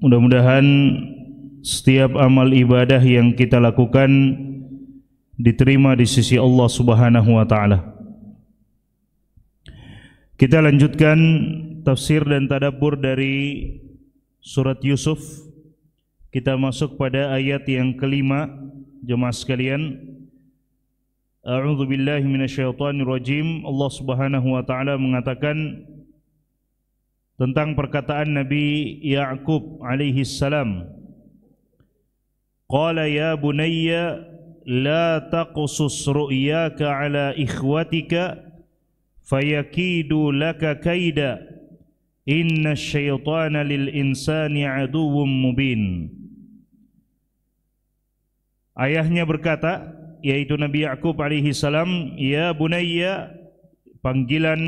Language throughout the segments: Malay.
Mudah-mudahan setiap amal ibadah yang kita lakukan diterima di sisi Allah Subhanahu wa taala. Kita lanjutkan tafsir dan tadabbur dari surat Yusuf. Kita masuk pada ayat yang kelima jemaah sekalian. A'udzu billahi minasyaitonir rajim. Allah Subhanahu wa taala mengatakan tentang perkataan Nabi Yaqub alaihi salam qala ya bunayya la taqsus ru'yaka ala ikhwatika fayakidu laka kaida inna syaitana lil insani aduwwum mubin ayahnya berkata yaitu Nabi Yaqub alaihi salam ya bunayya panggilan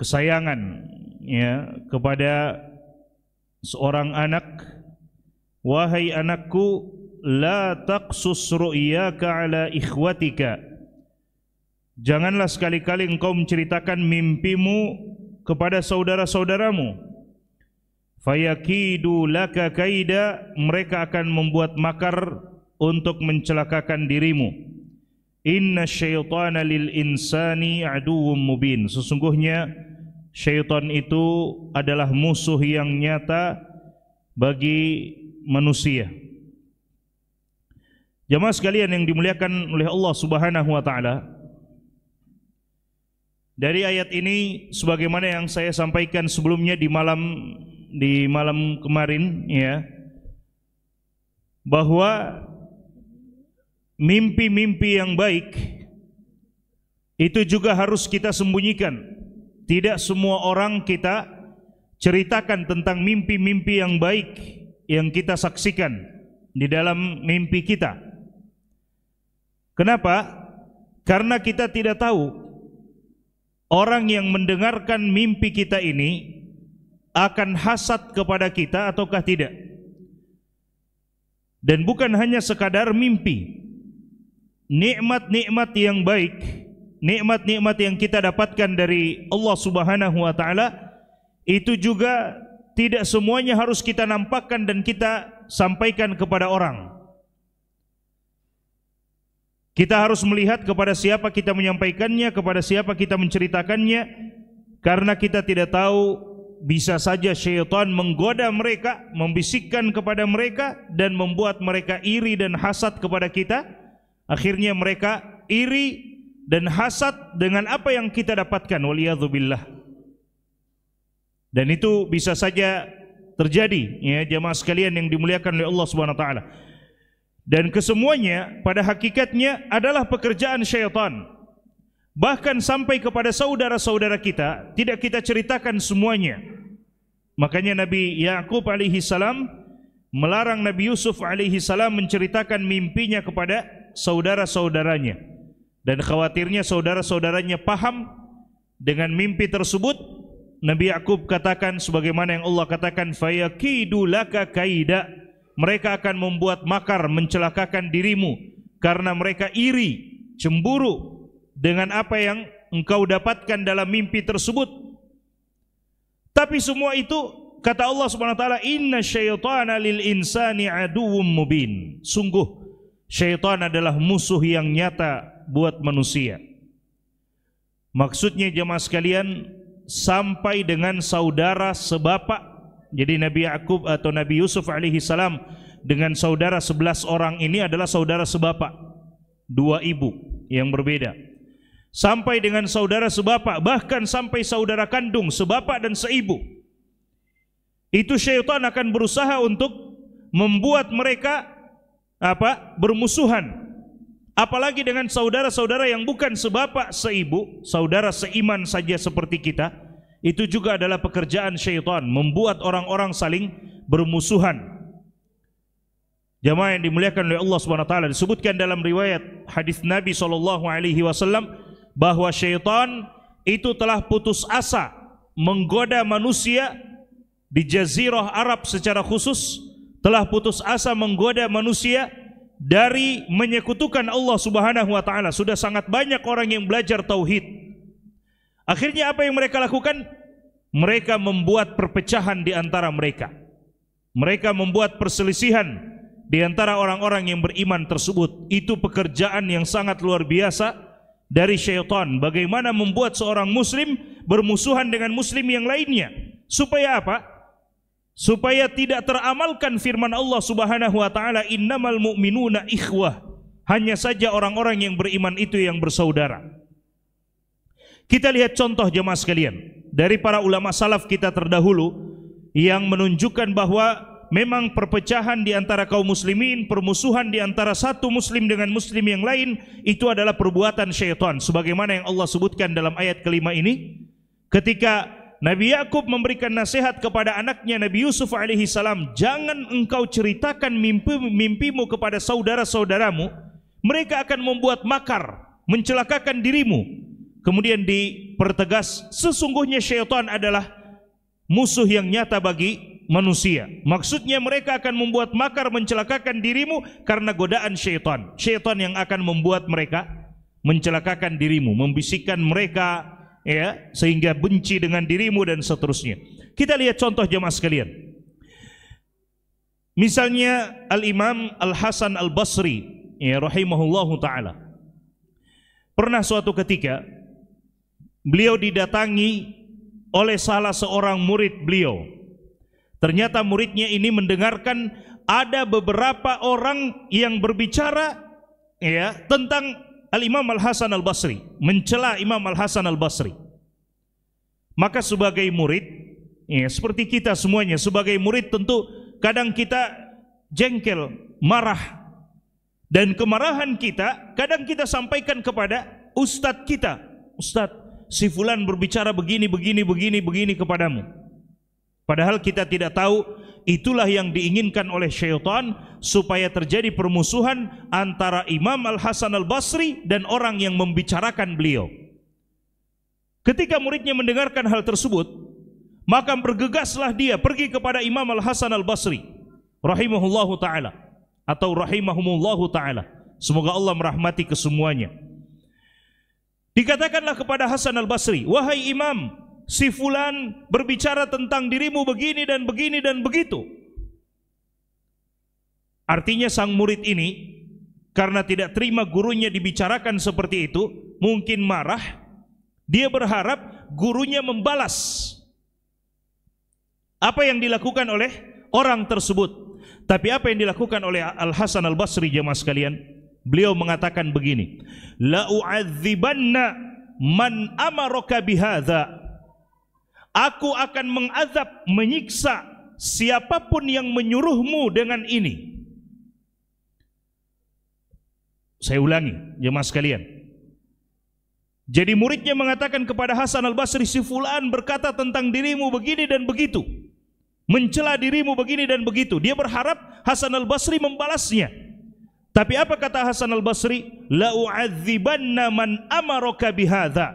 kesayangan ya kepada seorang anak wahai anakku la taqsus ru'yaka ala ikhwatika janganlah sekali-kali engkau menceritakan mimpimu kepada saudara-saudaramu fayakidu laka kaida mereka akan membuat makar untuk mencelakakan dirimu inna syaitana lil insani aduun mubin sesungguhnya syaitan itu adalah musuh yang nyata bagi manusia. Jemaah sekalian yang dimuliakan oleh Allah Subhanahu wa taala. Dari ayat ini sebagaimana yang saya sampaikan sebelumnya di malam di malam kemarin ya bahwa mimpi-mimpi yang baik itu juga harus kita sembunyikan. Tidak semua orang kita ceritakan tentang mimpi-mimpi yang baik yang kita saksikan di dalam mimpi kita. Kenapa? Karena kita tidak tahu orang yang mendengarkan mimpi kita ini akan hasad kepada kita ataukah tidak. Dan bukan hanya sekadar mimpi. Nikmat-nikmat yang baik nikmat-nikmat yang kita dapatkan dari Allah Subhanahu wa taala itu juga tidak semuanya harus kita nampakkan dan kita sampaikan kepada orang. Kita harus melihat kepada siapa kita menyampaikannya, kepada siapa kita menceritakannya karena kita tidak tahu bisa saja syaitan menggoda mereka, membisikkan kepada mereka dan membuat mereka iri dan hasad kepada kita. Akhirnya mereka iri dan hasad dengan apa yang kita dapatkan waliyadzubillah dan itu bisa saja terjadi ya jemaah sekalian yang dimuliakan oleh Allah Subhanahu wa taala dan kesemuanya pada hakikatnya adalah pekerjaan syaitan bahkan sampai kepada saudara-saudara kita tidak kita ceritakan semuanya makanya Nabi Yaqub alaihi salam melarang Nabi Yusuf alaihi salam menceritakan mimpinya kepada saudara-saudaranya dan khawatirnya saudara-saudaranya paham dengan mimpi tersebut Nabi Yakub katakan sebagaimana yang Allah katakan fayakidulaka kaida mereka akan membuat makar mencelakakan dirimu karena mereka iri cemburu dengan apa yang engkau dapatkan dalam mimpi tersebut tapi semua itu kata Allah Subhanahu wa taala inna syaitana lil insani aduwwum mubin sungguh syaitan adalah musuh yang nyata buat manusia. Maksudnya jemaah sekalian sampai dengan saudara sebapak. Jadi Nabi Yakub atau Nabi Yusuf alaihi salam dengan saudara sebelas orang ini adalah saudara sebapak. Dua ibu yang berbeda. Sampai dengan saudara sebapak, bahkan sampai saudara kandung, sebapak dan seibu. Itu syaitan akan berusaha untuk membuat mereka apa bermusuhan apalagi dengan saudara-saudara yang bukan sebapak seibu, saudara seiman saja seperti kita, itu juga adalah pekerjaan syaitan, membuat orang-orang saling bermusuhan. Jemaah yang dimuliakan oleh Allah Subhanahu wa taala disebutkan dalam riwayat hadis Nabi sallallahu alaihi wasallam bahwa syaitan itu telah putus asa menggoda manusia di jazirah Arab secara khusus telah putus asa menggoda manusia dari menyekutukan Allah Subhanahu wa taala. Sudah sangat banyak orang yang belajar tauhid. Akhirnya apa yang mereka lakukan? Mereka membuat perpecahan di antara mereka. Mereka membuat perselisihan di antara orang-orang yang beriman tersebut. Itu pekerjaan yang sangat luar biasa dari syaitan. Bagaimana membuat seorang muslim bermusuhan dengan muslim yang lainnya? Supaya apa? supaya tidak teramalkan firman Allah Subhanahu wa taala innamal mu'minuna ikhwah hanya saja orang-orang yang beriman itu yang bersaudara kita lihat contoh jemaah sekalian dari para ulama salaf kita terdahulu yang menunjukkan bahawa memang perpecahan di antara kaum muslimin permusuhan di antara satu muslim dengan muslim yang lain itu adalah perbuatan syaitan sebagaimana yang Allah sebutkan dalam ayat kelima ini ketika Nabi Yakub memberikan nasihat kepada anaknya Nabi Yusuf alaihi salam, jangan engkau ceritakan mimpi mimpimu kepada saudara-saudaramu, mereka akan membuat makar, mencelakakan dirimu. Kemudian dipertegas, sesungguhnya syaitan adalah musuh yang nyata bagi manusia. Maksudnya mereka akan membuat makar mencelakakan dirimu karena godaan syaitan. Syaitan yang akan membuat mereka mencelakakan dirimu, membisikkan mereka, ya sehingga benci dengan dirimu dan seterusnya kita lihat contoh jemaah sekalian misalnya al imam al hasan al basri ya rahimahullahu taala pernah suatu ketika beliau didatangi oleh salah seorang murid beliau ternyata muridnya ini mendengarkan ada beberapa orang yang berbicara ya tentang Al-Imam Al-Hasan Al-Basri mencela Imam Al-Hasan Al-Basri maka sebagai murid ya, seperti kita semuanya sebagai murid tentu kadang kita jengkel, marah dan kemarahan kita kadang kita sampaikan kepada ustaz kita ustaz si fulan berbicara begini, begini, begini, begini kepadamu padahal kita tidak tahu itulah yang diinginkan oleh syaitan supaya terjadi permusuhan antara Imam Al-Hasan Al-Basri dan orang yang membicarakan beliau. Ketika muridnya mendengarkan hal tersebut, maka bergegaslah dia pergi kepada Imam Al-Hasan Al-Basri rahimahullahu taala atau rahimahumullahu taala. Semoga Allah merahmati kesemuanya. Dikatakanlah kepada Hasan Al-Basri, "Wahai Imam, si fulan berbicara tentang dirimu begini dan begini dan begitu. Artinya sang murid ini karena tidak terima gurunya dibicarakan seperti itu, mungkin marah, dia berharap gurunya membalas. Apa yang dilakukan oleh orang tersebut? Tapi apa yang dilakukan oleh Al Hasan Al Basri jemaah sekalian? Beliau mengatakan begini, La "La'u'adzibanna man amaraka bihadza." aku akan mengazab menyiksa siapapun yang menyuruhmu dengan ini saya ulangi jemaah sekalian jadi muridnya mengatakan kepada Hasan al-Basri si fulan berkata tentang dirimu begini dan begitu mencela dirimu begini dan begitu dia berharap Hasan al-Basri membalasnya tapi apa kata Hasan al-Basri la u'adzibanna man amaraka bihadza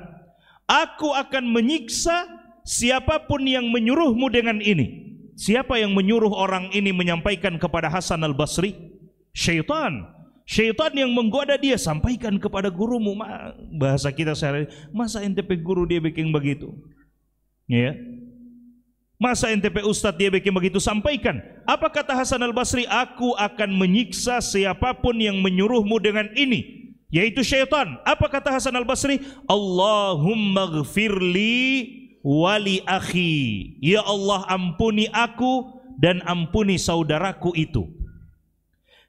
aku akan menyiksa siapapun yang menyuruhmu dengan ini siapa yang menyuruh orang ini menyampaikan kepada Hasan al-Basri syaitan syaitan yang menggoda dia sampaikan kepada gurumu Ma, bahasa kita sehari masa NTP guru dia bikin begitu ya masa NTP ustaz dia bikin begitu sampaikan apa kata Hasan al-Basri aku akan menyiksa siapapun yang menyuruhmu dengan ini yaitu syaitan apa kata Hasan al-Basri Allahumma ghafirli wali akhi ya Allah ampuni aku dan ampuni saudaraku itu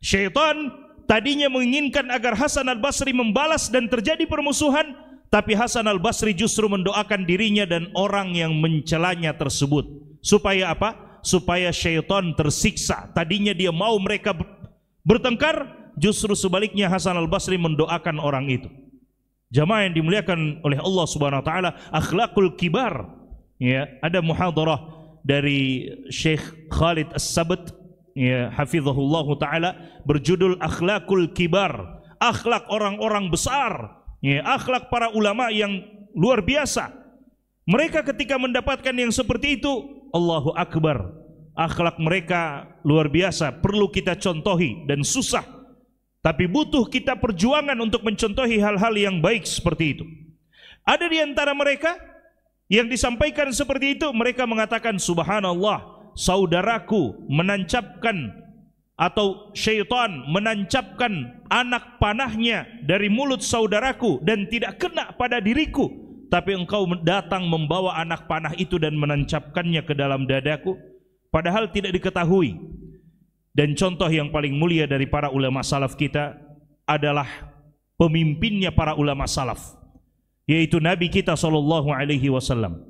syaitan tadinya menginginkan agar Hasan Al Basri membalas dan terjadi permusuhan tapi Hasan Al Basri justru mendoakan dirinya dan orang yang mencelanya tersebut supaya apa supaya syaitan tersiksa tadinya dia mau mereka bertengkar justru sebaliknya Hasan Al Basri mendoakan orang itu Jamaah yang dimuliakan oleh Allah Subhanahu wa taala, akhlakul kibar. Ya, ada muhadarah dari Syekh Khalid as sabt ya hafizahullahu taala berjudul akhlakul kibar, akhlak orang-orang besar, ya akhlak para ulama yang luar biasa. Mereka ketika mendapatkan yang seperti itu, Allahu akbar. Akhlak mereka luar biasa, perlu kita contohi dan susah tapi butuh kita perjuangan untuk mencontohi hal-hal yang baik seperti itu. Ada di antara mereka yang disampaikan seperti itu, mereka mengatakan subhanallah, saudaraku menancapkan atau syaitan menancapkan anak panahnya dari mulut saudaraku dan tidak kena pada diriku. Tapi engkau datang membawa anak panah itu dan menancapkannya ke dalam dadaku. Padahal tidak diketahui dan contoh yang paling mulia dari para ulama salaf kita adalah pemimpinnya para ulama salaf yaitu nabi kita sallallahu alaihi wasallam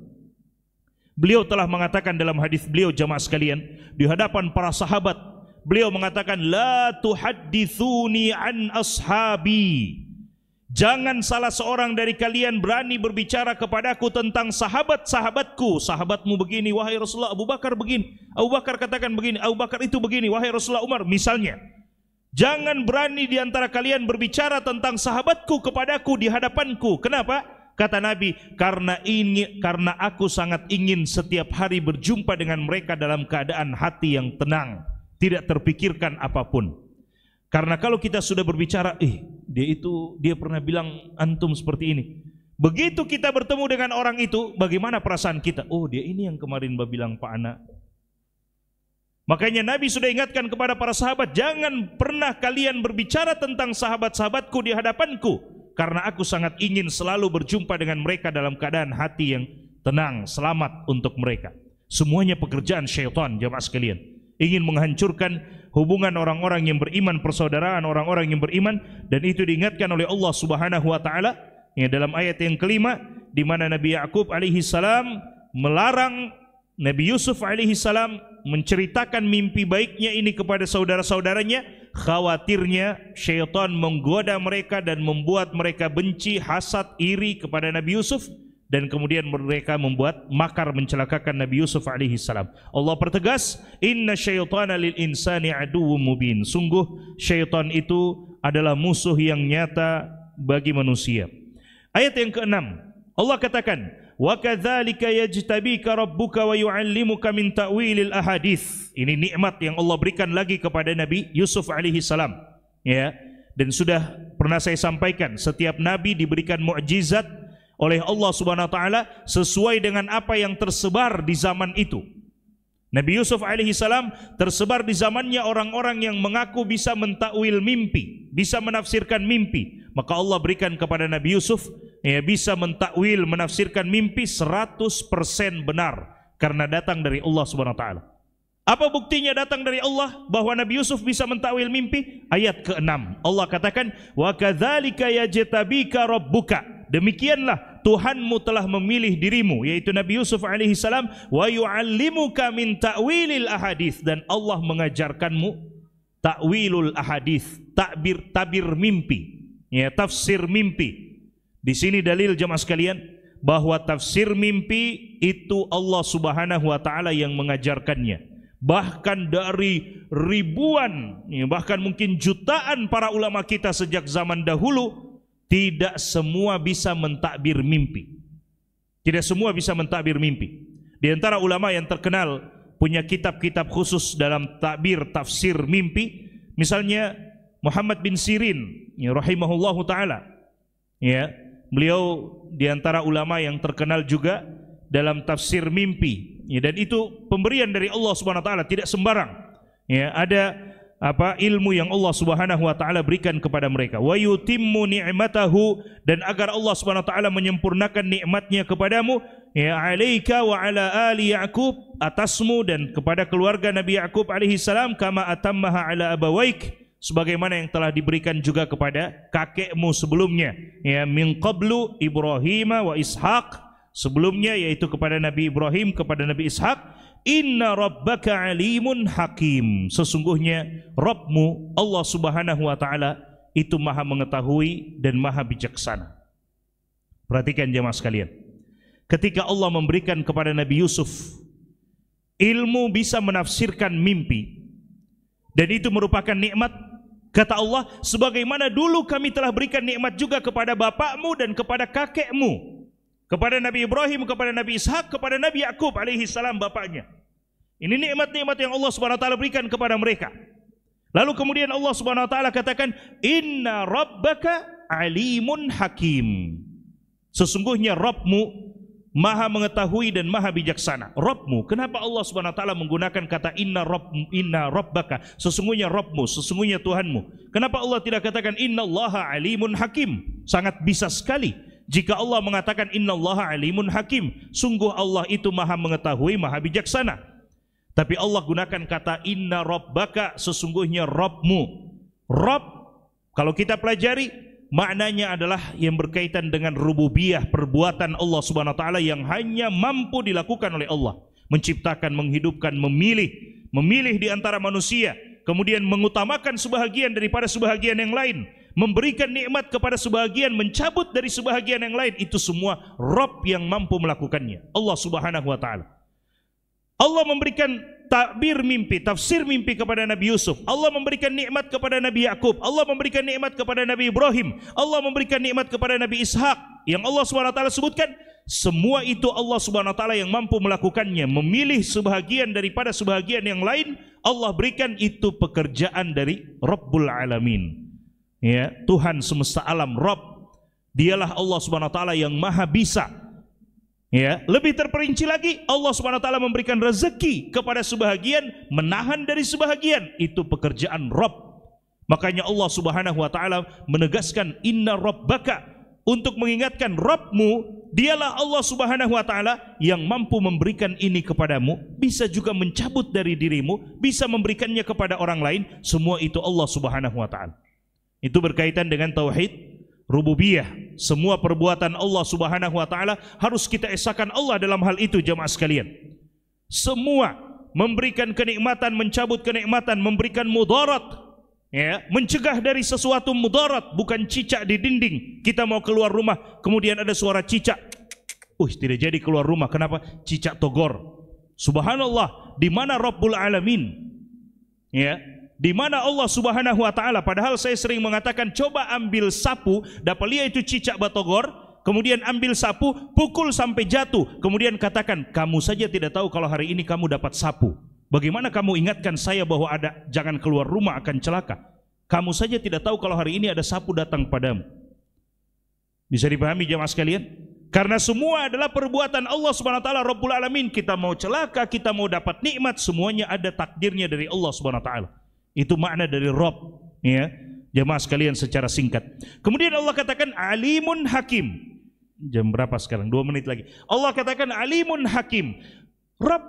beliau telah mengatakan dalam hadis beliau jemaah sekalian di hadapan para sahabat beliau mengatakan la tuhaddithuni an ashabi Jangan salah seorang dari kalian berani berbicara kepadaku tentang sahabat-sahabatku. Sahabatmu begini, wahai Rasulullah Abu Bakar begini. Abu Bakar katakan begini, Abu Bakar itu begini, wahai Rasulullah Umar. Misalnya, jangan berani di antara kalian berbicara tentang sahabatku kepadaku di hadapanku. Kenapa? Kata Nabi, karena ini karena aku sangat ingin setiap hari berjumpa dengan mereka dalam keadaan hati yang tenang, tidak terpikirkan apapun. Karena kalau kita sudah berbicara, eh, dia itu dia pernah bilang antum seperti ini. Begitu kita bertemu dengan orang itu, bagaimana perasaan kita? Oh, dia ini yang kemarin Mbak bilang Pak Ana. Makanya Nabi sudah ingatkan kepada para sahabat, jangan pernah kalian berbicara tentang sahabat-sahabatku di hadapanku, karena aku sangat ingin selalu berjumpa dengan mereka dalam keadaan hati yang tenang, selamat untuk mereka. Semuanya pekerjaan syaitan, jemaah sekalian. ingin menghancurkan hubungan orang-orang yang beriman, persaudaraan orang-orang yang beriman dan itu diingatkan oleh Allah Subhanahu wa taala yang dalam ayat yang kelima di mana Nabi Yaqub alaihi salam melarang Nabi Yusuf alaihi salam menceritakan mimpi baiknya ini kepada saudara-saudaranya khawatirnya syaitan menggoda mereka dan membuat mereka benci, hasad, iri kepada Nabi Yusuf dan kemudian mereka membuat makar mencelakakan Nabi Yusuf alaihi salam. Allah pertegas inna syaitana lil insani aduwwum mubin. Sungguh syaitan itu adalah musuh yang nyata bagi manusia. Ayat yang keenam. Allah katakan wa kadzalika yajtabika rabbuka wa yuallimuka min ta'wilil ahadits. Ini nikmat yang Allah berikan lagi kepada Nabi Yusuf alaihi salam. Ya. Dan sudah pernah saya sampaikan setiap nabi diberikan mukjizat oleh Allah Subhanahu wa taala sesuai dengan apa yang tersebar di zaman itu. Nabi Yusuf alaihi salam tersebar di zamannya orang-orang yang mengaku bisa mentakwil mimpi, bisa menafsirkan mimpi. Maka Allah berikan kepada Nabi Yusuf ya bisa mentakwil, menafsirkan mimpi 100% benar karena datang dari Allah Subhanahu wa taala. Apa buktinya datang dari Allah bahwa Nabi Yusuf bisa mentakwil mimpi? Ayat ke-6. Allah katakan, "Wa kadzalika yajtabika rabbuka" demikianlah Tuhanmu telah memilih dirimu yaitu Nabi Yusuf alaihi salam wa yuallimuka min ta'wilil ahadith dan Allah mengajarkanmu ta'wilul ahadith takbir tabir mimpi ya tafsir mimpi di sini dalil jemaah sekalian bahwa tafsir mimpi itu Allah Subhanahu wa taala yang mengajarkannya bahkan dari ribuan ya, bahkan mungkin jutaan para ulama kita sejak zaman dahulu tidak semua bisa mentakbir mimpi. Tidak semua bisa mentakbir mimpi. Di antara ulama yang terkenal punya kitab-kitab khusus dalam takbir tafsir mimpi, misalnya Muhammad bin Sirin, ya rahimahullahu taala. Ya, beliau di antara ulama yang terkenal juga dalam tafsir mimpi. Ya, dan itu pemberian dari Allah Subhanahu wa taala, tidak sembarang. Ya, ada apa ilmu yang Allah Subhanahu wa taala berikan kepada mereka wa yutimmu ni'matahu dan agar Allah Subhanahu wa taala menyempurnakan nikmatnya kepadamu ya alayka wa ala ali yaqub atasmu dan kepada keluarga Nabi Yaqub alaihi salam kama atammaha ala abawaik sebagaimana yang telah diberikan juga kepada kakekmu sebelumnya ya min qablu ibrahima wa ishaq sebelumnya yaitu kepada Nabi Ibrahim kepada Nabi Ishaq Inna rabbaka alimun hakim. Sesungguhnya Rabbmu Allah subhanahu wa ta'ala itu maha mengetahui dan maha bijaksana. Perhatikan jemaah sekalian. Ketika Allah memberikan kepada Nabi Yusuf ilmu bisa menafsirkan mimpi dan itu merupakan nikmat kata Allah sebagaimana dulu kami telah berikan nikmat juga kepada bapakmu dan kepada kakekmu kepada Nabi Ibrahim, kepada Nabi Ishak, kepada Nabi Yakub, alaihi salam bapaknya. Ini nikmat-nikmat yang Allah Subhanahu wa taala berikan kepada mereka. Lalu kemudian Allah Subhanahu wa taala katakan, "Inna rabbaka alimun hakim." Sesungguhnya Rabbmu Maha mengetahui dan maha bijaksana. Rabbmu, kenapa Allah Subhanahu wa taala menggunakan kata inna rabb inna rabbaka? Sesungguhnya Rabbmu, sesungguhnya Tuhanmu. Kenapa Allah tidak katakan innallaha alimun hakim? Sangat bisa sekali jika Allah mengatakan Inna Allah alimun hakim, sungguh Allah itu maha mengetahui, maha bijaksana. Tapi Allah gunakan kata inna rabbaka, sesungguhnya Rabbmu. Rabb, kalau kita pelajari, maknanya adalah yang berkaitan dengan rububiyah perbuatan Allah subhanahu wa ta'ala yang hanya mampu dilakukan oleh Allah. Menciptakan, menghidupkan, memilih. Memilih di antara manusia. Kemudian mengutamakan sebahagian daripada sebahagian yang lain memberikan nikmat kepada sebahagian, mencabut dari sebahagian yang lain, itu semua Rob yang mampu melakukannya. Allah Subhanahu Wa Taala. Allah memberikan takbir mimpi, tafsir mimpi kepada Nabi Yusuf. Allah memberikan nikmat kepada Nabi Yakub. Allah memberikan nikmat kepada Nabi Ibrahim. Allah memberikan nikmat kepada Nabi Ishak. Yang Allah Subhanahu Wa Taala sebutkan, semua itu Allah Subhanahu Wa Taala yang mampu melakukannya, memilih sebahagian daripada sebahagian yang lain. Allah berikan itu pekerjaan dari Rabbul Alamin ya Tuhan semesta alam Rob dialah Allah subhanahu wa taala yang maha bisa ya lebih terperinci lagi Allah subhanahu wa taala memberikan rezeki kepada sebahagian menahan dari sebahagian itu pekerjaan Rob makanya Allah subhanahu wa taala menegaskan inna Rabbaka untuk mengingatkan Robmu dialah Allah subhanahu wa taala yang mampu memberikan ini kepadamu bisa juga mencabut dari dirimu bisa memberikannya kepada orang lain semua itu Allah subhanahu wa taala itu berkaitan dengan tauhid rububiyah. Semua perbuatan Allah Subhanahu wa taala harus kita esakan Allah dalam hal itu jemaah sekalian. Semua memberikan kenikmatan, mencabut kenikmatan, memberikan mudarat ya, mencegah dari sesuatu mudarat bukan cicak di dinding. Kita mau keluar rumah, kemudian ada suara cicak. Uh, tidak jadi keluar rumah. Kenapa? Cicak togor. Subhanallah, di mana Rabbul Alamin? Ya, di mana Allah Subhanahu wa taala padahal saya sering mengatakan coba ambil sapu dapat lihat itu cicak batogor kemudian ambil sapu pukul sampai jatuh kemudian katakan kamu saja tidak tahu kalau hari ini kamu dapat sapu bagaimana kamu ingatkan saya bahwa ada jangan keluar rumah akan celaka kamu saja tidak tahu kalau hari ini ada sapu datang padamu bisa dipahami jemaah sekalian karena semua adalah perbuatan Allah Subhanahu wa taala Rabbul alamin kita mau celaka kita mau dapat nikmat semuanya ada takdirnya dari Allah Subhanahu wa taala itu makna dari Rob. Ya. Jemaah sekalian secara singkat. Kemudian Allah katakan Alimun Hakim. Jam berapa sekarang? Dua menit lagi. Allah katakan Alimun Hakim. Rob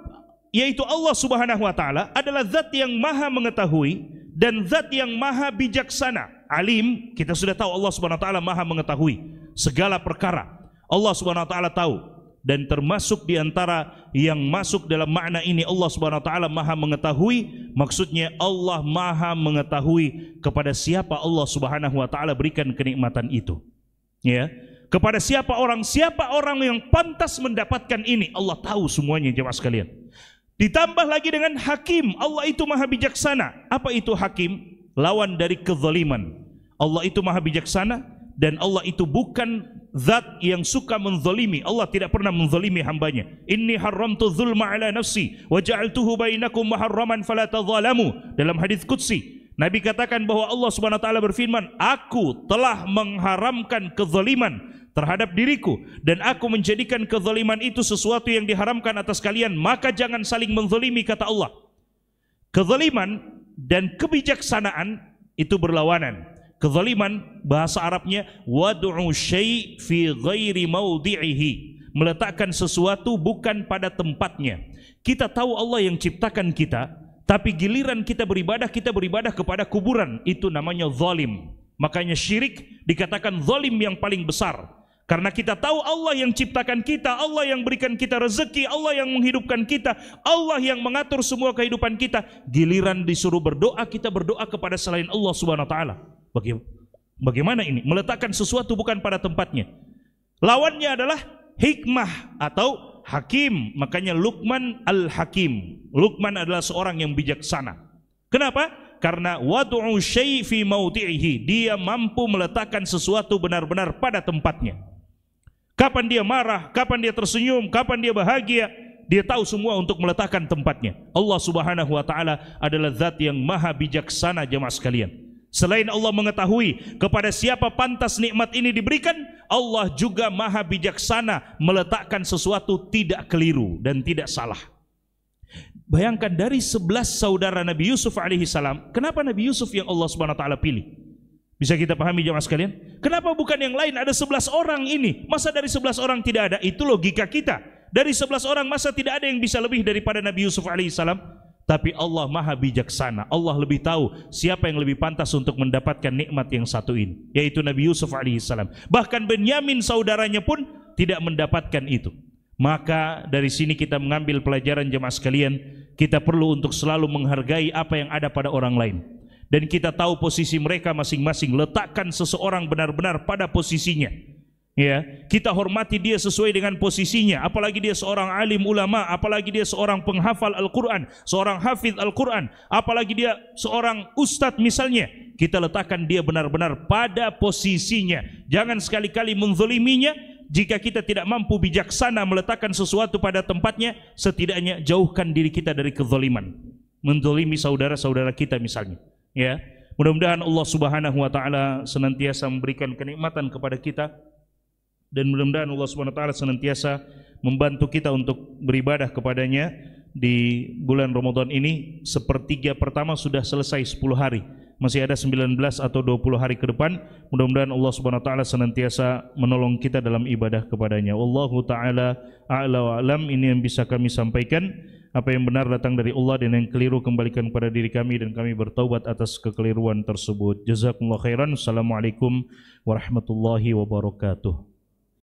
yaitu Allah Subhanahu wa taala adalah zat yang maha mengetahui dan zat yang maha bijaksana. Alim, kita sudah tahu Allah Subhanahu wa taala maha mengetahui segala perkara. Allah Subhanahu wa taala tahu dan termasuk di antara yang masuk dalam makna ini Allah Subhanahu wa taala Maha mengetahui maksudnya Allah Maha mengetahui kepada siapa Allah Subhanahu wa taala berikan kenikmatan itu ya kepada siapa orang siapa orang yang pantas mendapatkan ini Allah tahu semuanya jemaah sekalian ditambah lagi dengan hakim Allah itu Maha bijaksana apa itu hakim lawan dari kezaliman Allah itu Maha bijaksana dan Allah itu bukan zat yang suka menzalimi Allah tidak pernah menzalimi hambanya inni haramtu zulma ala nafsi wa ja'altuhu bainakum muharraman fala tadhalamu dalam hadis qudsi Nabi katakan bahwa Allah Subhanahu wa taala berfirman aku telah mengharamkan kezaliman terhadap diriku dan aku menjadikan kezaliman itu sesuatu yang diharamkan atas kalian maka jangan saling menzalimi kata Allah kezaliman dan kebijaksanaan itu berlawanan kezaliman bahasa Arabnya wad'u syai fi ghairi maudi'ihi meletakkan sesuatu bukan pada tempatnya kita tahu Allah yang ciptakan kita tapi giliran kita beribadah kita beribadah kepada kuburan itu namanya zalim makanya syirik dikatakan zalim yang paling besar karena kita tahu Allah yang ciptakan kita Allah yang berikan kita rezeki Allah yang menghidupkan kita Allah yang mengatur semua kehidupan kita giliran disuruh berdoa kita berdoa kepada selain Allah Subhanahu wa taala Baga bagaimana ini? Meletakkan sesuatu bukan pada tempatnya. Lawannya adalah hikmah atau hakim. Makanya Luqman al-Hakim. Luqman adalah seorang yang bijaksana. Kenapa? Karena wadu'u syaifi mauti'ihi. Dia mampu meletakkan sesuatu benar-benar pada tempatnya. Kapan dia marah, kapan dia tersenyum, kapan dia bahagia. Dia tahu semua untuk meletakkan tempatnya. Allah subhanahu wa ta'ala adalah zat yang maha bijaksana jemaah sekalian. Selain Allah mengetahui kepada siapa pantas nikmat ini diberikan, Allah juga maha bijaksana meletakkan sesuatu tidak keliru dan tidak salah. Bayangkan dari sebelas saudara Nabi Yusuf alaihi salam, kenapa Nabi Yusuf yang Allah Subhanahu wa taala pilih? Bisa kita pahami jemaah sekalian? Kenapa bukan yang lain? Ada sebelas orang ini. Masa dari sebelas orang tidak ada? Itu logika kita. Dari sebelas orang masa tidak ada yang bisa lebih daripada Nabi Yusuf alaihi salam? Tapi Allah maha bijaksana. Allah lebih tahu siapa yang lebih pantas untuk mendapatkan nikmat yang satu ini. Yaitu Nabi Yusuf AS. Bahkan Benyamin saudaranya pun tidak mendapatkan itu. Maka dari sini kita mengambil pelajaran jemaah sekalian. Kita perlu untuk selalu menghargai apa yang ada pada orang lain. Dan kita tahu posisi mereka masing-masing. Letakkan seseorang benar-benar pada posisinya. Posisinya. Ya, kita hormati dia sesuai dengan posisinya, apalagi dia seorang alim ulama, apalagi dia seorang penghafal Al-Qur'an, seorang hafiz Al-Qur'an, apalagi dia seorang ustaz misalnya, kita letakkan dia benar-benar pada posisinya. Jangan sekali-kali menzaliminya jika kita tidak mampu bijaksana meletakkan sesuatu pada tempatnya, setidaknya jauhkan diri kita dari kezaliman. Menzalimi saudara-saudara kita misalnya, ya. Mudah-mudahan Allah Subhanahu wa taala senantiasa memberikan kenikmatan kepada kita dan mudah-mudahan Allah Subhanahu wa taala senantiasa membantu kita untuk beribadah kepadanya di bulan Ramadan ini sepertiga pertama sudah selesai 10 hari masih ada 19 atau 20 hari ke depan mudah-mudahan Allah Subhanahu wa taala senantiasa menolong kita dalam ibadah kepadanya wallahu taala a'la wa alam ini yang bisa kami sampaikan apa yang benar datang dari Allah dan yang keliru kembalikan kepada diri kami dan kami bertaubat atas kekeliruan tersebut jazakumullah khairan assalamualaikum warahmatullahi wabarakatuh